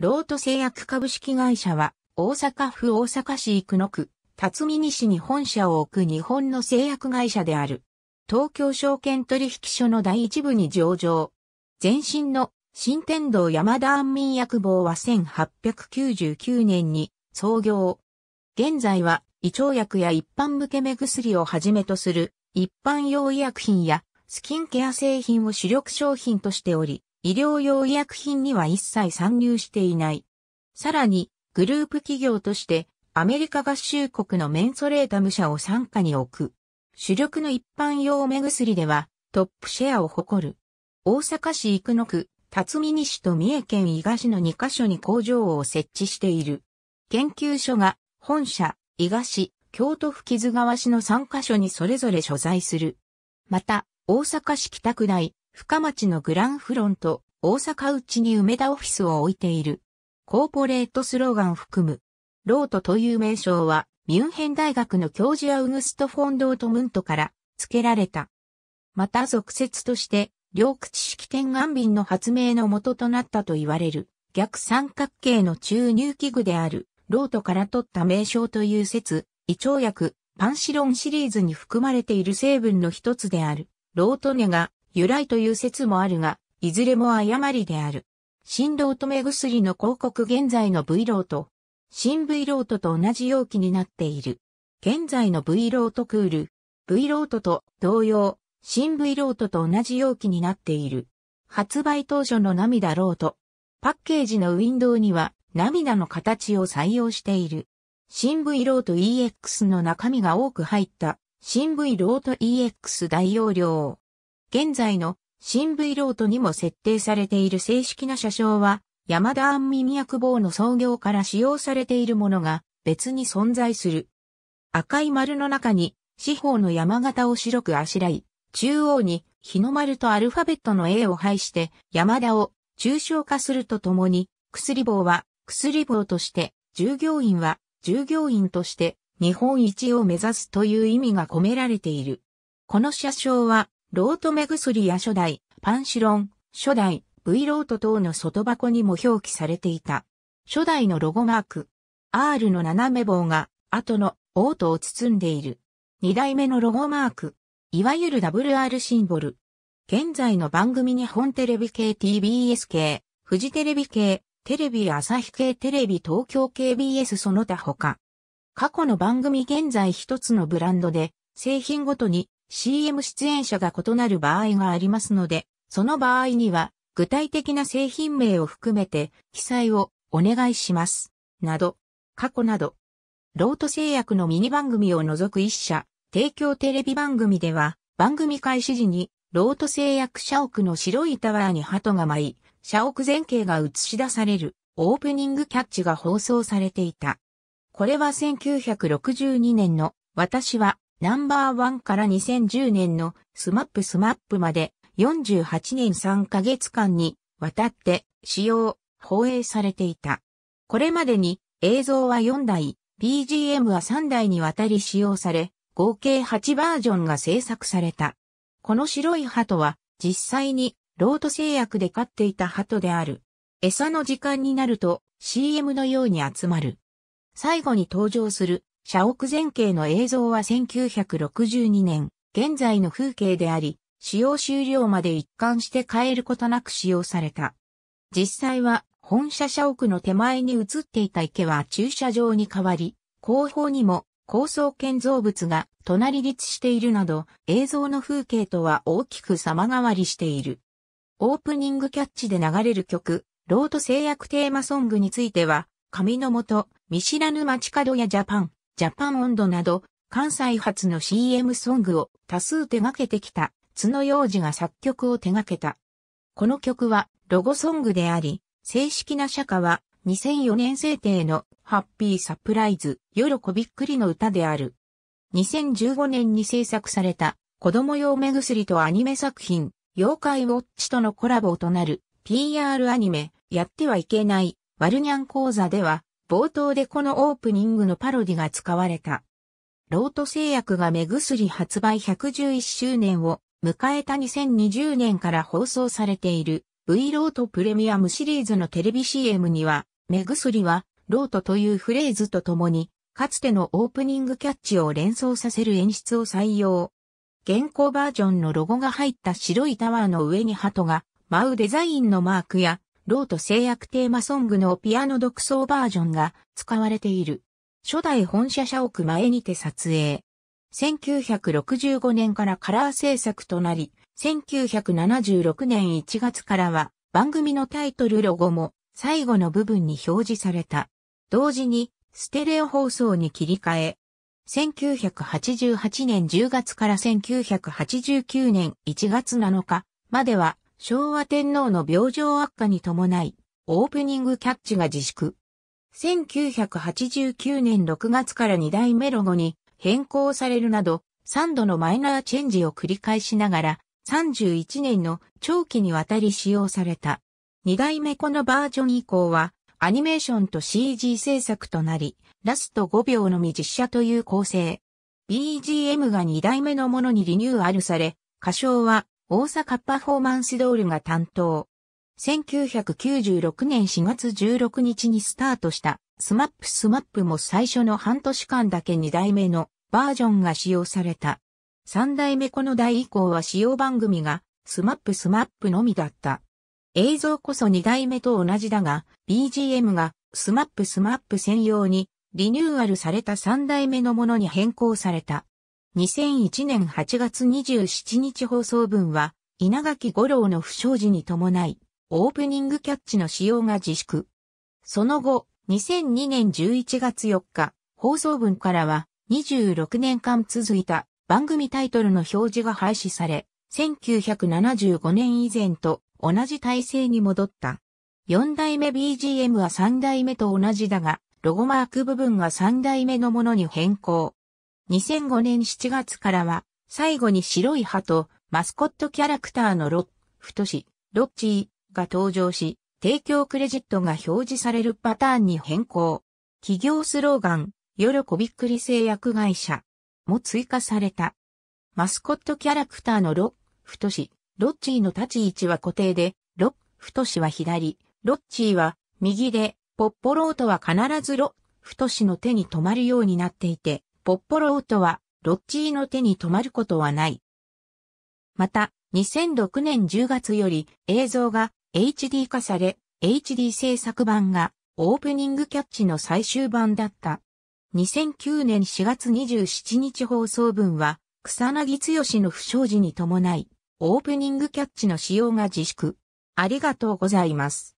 ロート製薬株式会社は、大阪府大阪市生野区、辰巳西に本社を置く日本の製薬会社である。東京証券取引所の第一部に上場。前身の新天堂山田安民薬房は1899年に創業。現在は胃腸薬や一般向け目薬をはじめとする一般用医薬品やスキンケア製品を主力商品としており、医療用医薬品には一切参入していない。さらに、グループ企業として、アメリカ合衆国のメンソレータム社を参加に置く。主力の一般用目薬では、トップシェアを誇る。大阪市生野区、辰巳西と三重県伊賀市の2カ所に工場を設置している。研究所が、本社、伊賀市、京都府木津川市の3カ所にそれぞれ所在する。また、大阪市北区内、深町のグランフロント、大阪内に梅田オフィスを置いている。コーポレートスローガン含む。ロートという名称は、ミュンヘン大学の教授アウグスト・フォンドート・ムントから付けられた。また俗説として、両口式天眼瓶の発明の元となったと言われる、逆三角形の注入器具である、ロートから取った名称という説、胃腸薬、パンシロンシリーズに含まれている成分の一つである、ロートネが由来という説もあるが、いずれも誤りである。新郎止め薬の広告現在の V ロート。新 V ロートと同じ容器になっている。現在の V ロートクール。V ロートと同様、新 V ロートと同じ容器になっている。発売当初の涙ロート。パッケージのウィンドウには涙の形を採用している。新 V ロート EX の中身が多く入った新 V ロート EX 大容量。現在の新 V ロートにも設定されている正式な車掌は、山田安眠薬棒の創業から使用されているものが別に存在する。赤い丸の中に四方の山形を白くあしらい、中央に日の丸とアルファベットの A を配して山田を抽象化するとともに、薬棒は薬棒として、従業員は従業員として日本一を目指すという意味が込められている。この車掌はロート目薬や初代、パンシロン、初代、V ロート等の外箱にも表記されていた。初代のロゴマーク、R の斜め棒が、後の、オートを包んでいる。二代目のロゴマーク、いわゆる WR シンボル。現在の番組日本テレビ系 TBS 系、フジテレビ系、テレビ朝日系テレビ東京 KBS その他他。過去の番組現在一つのブランドで、製品ごとに CM 出演者が異なる場合がありますので、その場合には、具体的な製品名を含めて、記載をお願いします。など、過去など、ロート製薬のミニ番組を除く一社、提供テレビ番組では、番組開始時に、ロート製薬社屋の白いタワーに鳩が舞い、社屋全景が映し出されるオープニングキャッチが放送されていた。これは1962年の私はナンバーワンから2010年のスマップスマップまで48年3ヶ月間にわたって使用、放映されていた。これまでに映像は4台、BGM は3台にわたり使用され、合計8バージョンが制作された。この白い鳩は実際にロート製薬で飼っていた鳩である。餌の時間になると CM のように集まる。最後に登場する社屋前景の映像は1962年、現在の風景であり、使用終了まで一貫して変えることなく使用された。実際は、本社社屋の手前に映っていた池は駐車場に変わり、後方にも高層建造物が隣立しているなど、映像の風景とは大きく様変わりしている。オープニングキャッチで流れる曲、ロート制約テーマソングについては、紙のもと、見知らぬ街角やジャパン、ジャパンンドなど、関西発の CM ソングを多数手掛けてきた、角洋二が作曲を手掛けた。この曲は、ロゴソングであり、正式な社歌は、2004年制定の、ハッピーサプライズ、喜びっくりの歌である。2015年に制作された、子供用目薬とアニメ作品、妖怪ウォッチとのコラボとなる、PR アニメ、やってはいけない、ワルニャン講座では、冒頭でこのオープニングのパロディが使われた。ロート製薬が目薬発売111周年を迎えた2020年から放送されている V ロートプレミアムシリーズのテレビ CM には、目薬はロートというフレーズとともに、かつてのオープニングキャッチを連想させる演出を採用。現行バージョンのロゴが入った白いタワーの上に鳩が舞うデザインのマークやロート制約テーマソングのピアノ独奏バージョンが使われている。初代本社社屋前にて撮影。1965年からカラー制作となり、1976年1月からは番組のタイトルロゴも最後の部分に表示された。同時にステレオ放送に切り替え、1988年10月から1989年1月7日までは昭和天皇の病状悪化に伴い、オープニングキャッチが自粛。1989年6月から2代目ロゴに変更されるなど、3度のマイナーチェンジを繰り返しながら、31年の長期にわたり使用された。2代目このバージョン以降は、アニメーションと CG 制作となり、ラスト5秒のみ実写という構成。BGM が2代目のものにリニューアルされ、歌唱は大阪パフォーマンスドールが担当。1996年4月16日にスタートしたスマップスマップも最初の半年間だけ2代目のバージョンが使用された。3代目この代以降は使用番組がスマップスマップのみだった。映像こそ2代目と同じだが、BGM がスマップスマップ専用にリニューアルされた3代目のものに変更された。2001年8月27日放送分は、稲垣五郎の不祥事に伴い、オープニングキャッチの使用が自粛。その後、2002年11月4日、放送分からは、26年間続いた番組タイトルの表示が廃止され、1975年以前と同じ体制に戻った。4代目 BGM は3代目と同じだが、ロゴマーク部分が3代目のものに変更。2005年7月からは、最後に白い歯とマスコットキャラクターのロッフト氏、ロッチーが登場し、提供クレジットが表示されるパターンに変更。企業スローガン、よろこびっくり製薬会社も追加された。マスコットキャラクターのロッフト氏、ロッチーの立ち位置は固定で、ロッフト氏は左、ロッチーは右で、ポッポロートは必ずロッフト氏の手に止まるようになっていて、ポッポロートは、ロッチーの手に止まることはない。また、2006年10月より映像が HD 化され、HD 制作版がオープニングキャッチの最終版だった。2009年4月27日放送分は、草薙剛の不祥事に伴い、オープニングキャッチの使用が自粛。ありがとうございます。